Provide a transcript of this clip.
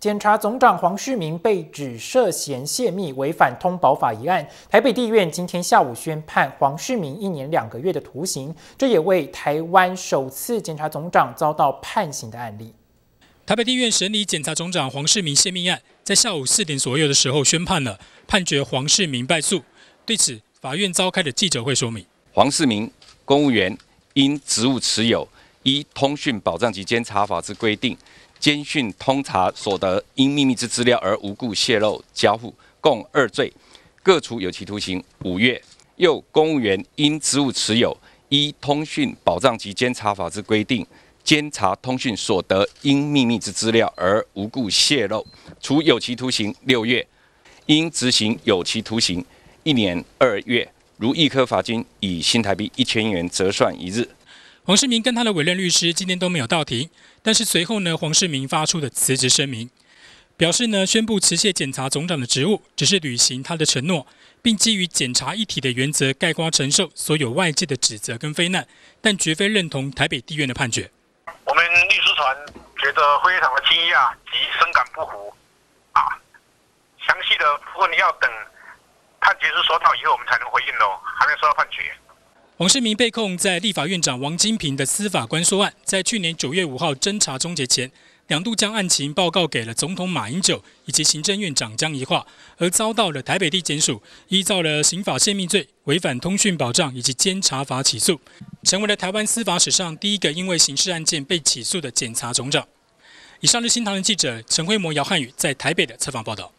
检察总长黄世明被指涉嫌泄密，违反通保法一案，台北地院今天下午宣判黄世明一年两个月的徒刑，这也为台湾首次检察总长遭到判刑的案例。台北地院审理检察总长黄世明泄密案，在下午四点左右的时候宣判了，判决黄世明败诉。对此，法院召开的记者会说明：黄世明公务员因职务持有依通讯保障及监察法之规定。监讯通查所得因秘密之资料而无故泄露交付，共二罪，各处有期徒刑五月。又公务员因职务持有依通讯保障及监察法之规定，监察通讯所得因秘密之资料而无故泄露，处有期徒刑六月，应执行有期徒刑一年二月，如一科罚金以新台币一千元折算一日。黄世明跟他的委任律师今天都没有到庭，但是随后呢，黄世明发出的辞职声明表示呢，宣布辞谢检察总长的职务，只是履行他的承诺，并基于检察一体的原则，盖瓜承受所有外界的指责跟非难，但绝非认同台北地院的判决。我们律师团觉得非常的惊讶及深感不服啊！详细的，如果你要等判决书收到以后，我们才能回应喽，还没收到判决。王世民被控在立法院长王金平的司法官说案，在去年九月五号侦查终结前，两度将案情报告给了总统马英九以及行政院长江宜桦，而遭到了台北地检署依照了刑法泄密罪、违反通讯保障以及监察法起诉，成为了台湾司法史上第一个因为刑事案件被起诉的检察总长。以上是新唐人记者陈辉模、姚汉宇在台北的采访报道。